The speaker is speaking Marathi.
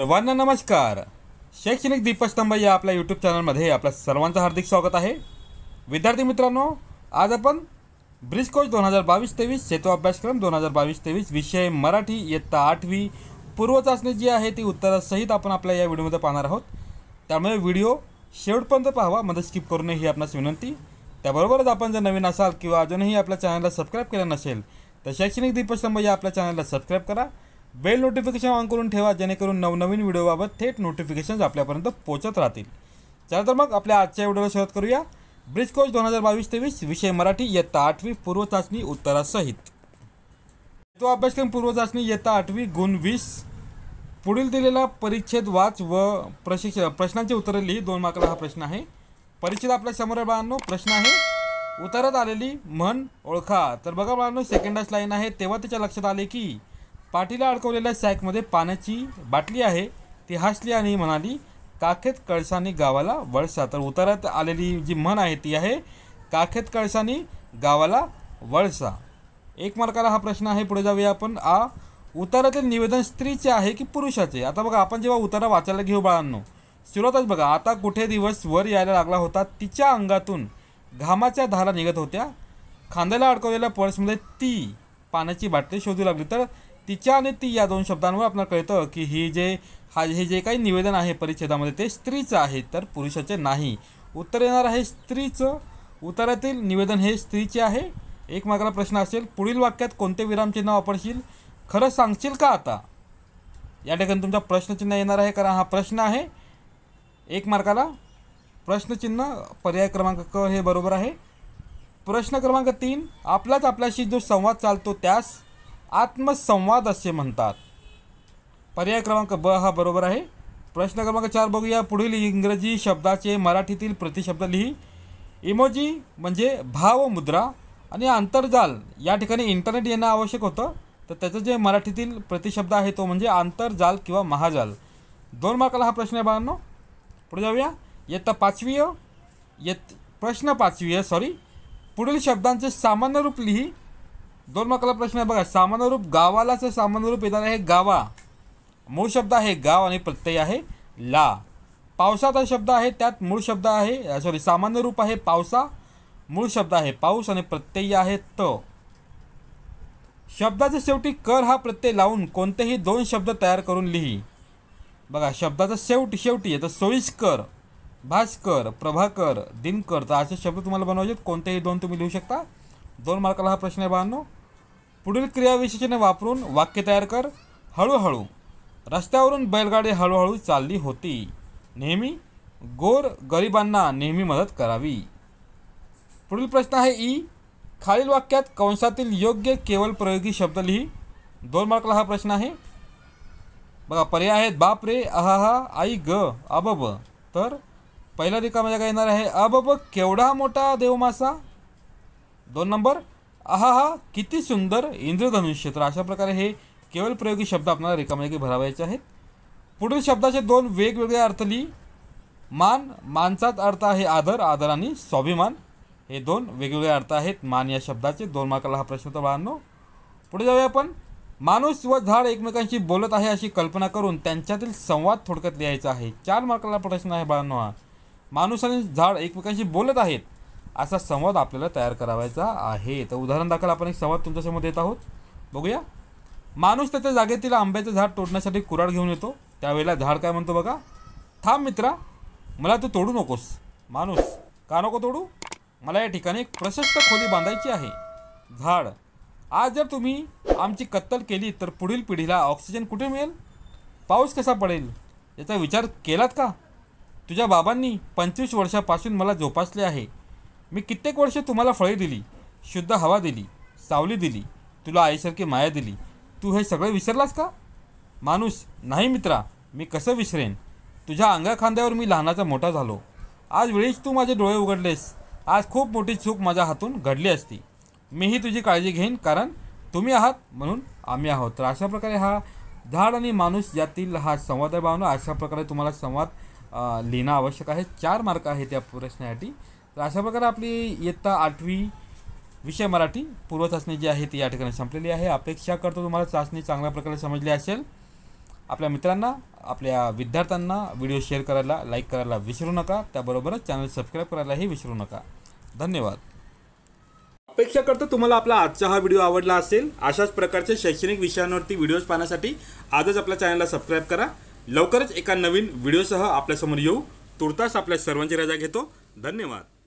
सर्वांना नमस्कार शैक्षणिक दीपस्तंभ या आपल्या यूट्यूब चॅनलमध्ये आपल्या सर्वांचं हार्दिक स्वागत आहे विद्यार्थी मित्रांनो आज आपण ब्रिज कोच दोन हजार बावीस तेवीस सेतू अभ्यासक्रम दोन हजार बावीस तेवीस विषय मराठी इयत्ता आठवी पूर्व चाचणी जी आहे ती उत्तरासहित आपण आपल्या या व्हिडिओमध्ये पाहणार आहोत त्यामुळे व्हिडिओ शेवटपर्यंत पाहावा मध्ये स्किप करू नये ही आपणास विनंती त्याबरोबरच आपण जर नवीन असाल किंवा अजूनही आपल्या चॅनलला सबस्क्राईब केलं नसेल तर शैक्षणिक दीपस्तंभ या आपल्या चॅनलला सबस्क्राईब करा बेल नोटिफिकेशन ऑन करून ठेवा जेणेकरून नवनवीन व्हिडिओबाबत थेट नोटिफिकेशन्स आपल्यापर्यंत पोचत राहतील चला तर मग आपल्या आजच्या व्हिडिओला सुरुवात करूया ब्रिज कोच दोन हजार बावीस तेवीस विषय मराठी इयत्ता आठवी पूर्व चाचणी उत्तरासहित तो अभ्यासक्रम पूर्व चाचणी इयत्ता आठवी गुण वीस पुढील दिलेला परिच्छेद वाच व प्रशिक्ष प्रश्नांची उत्तरे लिही दोन मार्कला हा प्रश्न आहे परिच्छेद आपल्या समोर बाळांनो प्रश्न आहे उतारात आलेली म्हण ओळखा तर बघा बाळांनो सेकंडास लाईन आहे तेव्हा त्याच्या लक्षात आले की पाठीला अडकवलेल्या सॅकमध्ये पाण्याची बाटली आहे ती हसली आणि म्हणाली काखेत कळसानी गावाला वळसा तर उतारात आलेली जी म्हण आहे ती आहे काखेत कळसानी गावाला वळसा एक मार्काला हा प्रश्न आहे पुढे जाऊया आपण आ उतारातील निवेदन स्त्रीचे आहे की पुरुषाचे आता बघा आपण जेव्हा उतारा वाचायला घेऊ बाळांनो सुरुवातच बघा आता कुठे दिवस वर यायला लागला होता तिच्या अंगातून घामाच्या धारा निघत होत्या खांद्याला अडकवलेल्या पर्समध्ये ती पाण्याची बाटली शोधू लागली तर तिच्या आणि ती या दोन शब्दांवर आपल्याला कळतं की ही जे हा हे जे काही निवेदन आहे परिच्छेदामध्ये ते स्त्रीचं आहे तर पुरुषाचे नाही उत्तर येणार आहे स्त्रीचं उत्तरातील निवेदन हे स्त्रीचे आहे एक मागला प्रश्न असेल पुढील वाक्यात कोणते विरामचिन्ह वापरशील खरं सांगशील का आता या ठिकाणी तुमचा प्रश्नचिन्ह येणार आहे कारण हा प्रश्न आहे एक मार्काला प्रश्नचिन्ह पर्याय क्रमांक क हे बरोबर आहे प्रश्न क्रमांक तीन आपलाच आपल्याशी जो संवाद चालतो त्यास आत्मसंवाद असे म्हणतात पर्याय क्रमांक ब हा बरोबर आहे प्रश्न क्रमांक चार बघूया पुढील इंग्रजी शब्दाचे मराठीतील प्रतिशब्द लिही इमोजी म्हणजे भाव मुद्रा आणि आंतरजाल या ठिकाणी इंटरनेट येणं आवश्यक होतं तर त्याचं जे मराठीतील प्रतिशब्द आहे तो म्हणजे आंतरजाल किंवा महाजाल दोन मार्काला हा प्रश्न आहे बाळांनो पुढे जाऊया इयत्ता पाचवी येत प्रश्न आहे सॉरी पुढील शब्दांचे सामान्य रूप लिही दोन मार्काला प्रश्न आहे बघा सामान्य रूप गावालाचं सामान्य रूप येणार आहे गावा मूळ शब्द आहे गाव आणि प्रत्यय आहे ला पावसाचा शब्द आहे त्यात मूळ शब्द आहे सॉरी सामान्य रूप आहे पावसा मूळ शब्द आहे पाऊस आणि प्रत्यय आहे त शब्दाच्या शेवटी कर हा प्रत्यय लावून कोणतेही दोन शब्द तयार करून लिही बघा शब्दाचा शेवटी शेवटी आहे तर सोयीस्कर भास्कर प्रभाकर दिनकर तर असे शब्द तुम्हाला बनवायचे कोणतेही दोन तुम्ही लिहू शकता दोन मार्काला हा प्रश्न आहे बांधू पुढील क्रियाविशेषणे वापरून वाक्य तयार कर हळूहळू रस्त्यावरून बैलगाडी हळूहळू चालली होती नेहमी गोर गरिबांना नेहमी मदत करावी पुढील प्रश्न आहे ई खालील वाक्यात कंसातील योग्य केवळ प्रयोगी शब्द लिही दोन मार्कला हा प्रश्न आहे बघा पर्याय आहेत बाप रे अहा आई ग अबब तर पहिला रिकामा जागा येणार आहे अबब केवढा मोठा देवमासा दोन नंबर आहा हा किती सुंदर इंद्रधनुष्य तर अशा प्रकारे हे केवळ प्रयोगी शब्द आपल्याला रिकामलेखी भरावायचे आहेत पुढील शब्दाचे दोन वेगवेगळे अर्थ लिही मान मानचाच अर्थ आहे आदर आदर आणि स्वाभिमान हे दोन वेगवेगळे अर्थ आहेत मान या शब्दाचे दोन मार्काला हा प्रश्न तर बाळांनो पुढे जाऊया आपण माणूस व झाड एकमेकांशी बोलत आहे अशी कल्पना करून त्यांच्यातील संवाद थोडक्यात लिहायचा आहे चार मार्काला प्रश्न आहे बाळांनो हा माणूस आणि झाड एकमेकांशी बोलत आहेत असा संवाद आपल्याला तयार करावायचा आहे तर उदाहरण दाखल आपण एक संवाद तुमच्यासमोर देत आहोत बघूया माणूस त्याच्या जागेतील आंब्याचं झाड तोडण्यासाठी कुराड घेऊन येतो त्यावेळेला झाड काय म्हणतो बघा थांब मित्रा मला तू तोडू नकोस माणूस का नको तोडू मला या ठिकाणी एक प्रशस्त खोली बांधायची आहे झाड आज जर तुम्ही आमची कत्तल केली तर पुढील पिढीला ऑक्सिजन कुठे मिळेल पाऊस कसा पडेल याचा विचार केलात का तुझ्या बाबांनी पंचवीस वर्षापासून मला जोपासले आहे मी कित्येक वर्ष तुम्हाला फळे दिली शुद्ध हवा दिली सावली दिली तुला आईसारखी माया दिली तू हे सगळं विसरलास का माणूस नाही मित्रा मी कसं विसरेन तुझ्या अंगा खांद्यावर मी लहानाचा मोठा झालो आज वेळीच तू माझे डोळे उघडलेस आज खूप मोठी चूक माझ्या हातून घडली असती मीही तुझी काळजी घेईन कारण तुम्ही आहात म्हणून आम्ही आहोत तर अशा प्रकारे हा झाड आणि माणूस यातील हा संवाद भावना अशा प्रकारे तुम्हाला संवाद लिहिणं आवश्यक आहे चार मार्क आहेत त्या प्रश्नासाठी तर अशा प्रकारे आपली इयत्ता आठवी विषय मराठी पूर्व चाचणी जी आहे ती या ठिकाणी संपलेली आहे अपेक्षा करतो तुम्हाला चाचणी चांगल्या प्रकारे समजली असेल आपल्या मित्रांना आपल्या विद्यार्थ्यांना व्हिडिओ शेअर करायला लाईक करायला विसरू नका त्याबरोबरच चॅनल सबस्क्राईब करायलाही विसरू नका धन्यवाद अपेक्षा करतो तुम्हाला आपला आजचा हा व्हिडिओ आवडला असेल अशाच प्रकारचे शैक्षणिक विषयांवरती व्हिडिओज पाहण्यासाठी आजच आपल्या चॅनलला सबस्क्राईब करा लवकरच एका नवीन व्हिडिओसह आपल्यासमोर येऊ तुर्तास आपल्या सर्वांची रजा घेतो धन्यवाद